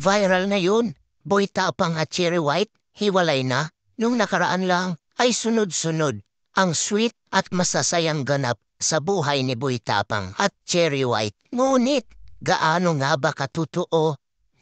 Viral na yun. Boy Tapang at Cherry White, hiwalay na. Nung nakaraan lang ay sunod-sunod ang sweet at masasayang ganap sa buhay ni Boy Tapang at Cherry White. Ngunit gaano nga ba katotoo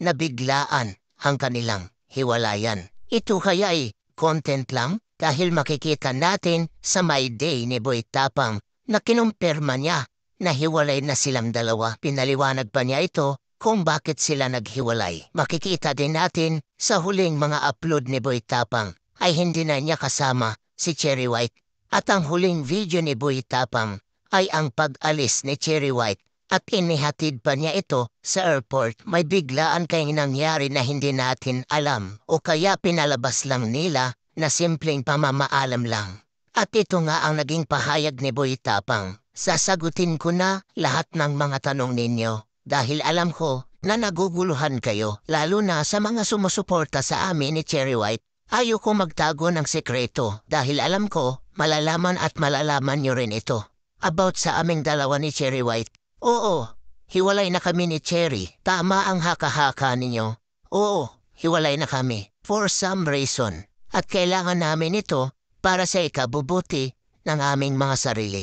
na biglaan ang kanilang hiwalayan? Ito kaya ay content lang dahil makikita natin sa My Day ni Boy Tapang na kinumpirma niya na hiwalay na silang dalawa. Pinaliwanag pa niya ito kung bakit sila naghiwalay. Makikita din natin sa huling mga upload ni Boy Tapang ay hindi na niya kasama si Cherry White at ang huling video ni Boy Tapang ay ang pag-alis ni Cherry White at inihatid pa niya ito sa airport. May biglaan kayong nangyari na hindi natin alam o kaya pinalabas lang nila na simpleng pamamaalam lang. At ito nga ang naging pahayag ni Boy Tapang. Sasagutin ko na lahat ng mga tanong ninyo dahil alam ko na naguguluhan kayo lalo na sa mga sumusuporta sa amin ni Cherry White. Ayoko magtago ng sekreto dahil alam ko malalaman at malalaman nyo rin ito. About sa aming dalawa ni Cherry White. Oo, hiwalay na kami ni Cherry. Tama ang haka-haka ninyo. Oo, hiwalay na kami. For some reason. At kailangan namin ito para sa ikabubuti ng aming mga sarili.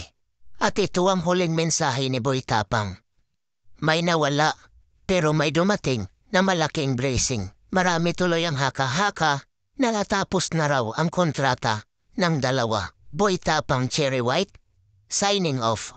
At ito ang huling mensahe ni Boy Tapang. May nawala, pero may dumating na malaking bracing. Marami tuloy ang haka-haka, nalatapos na raw ang kontrata ng dalawa. Boy Tapang Cherry White, signing off.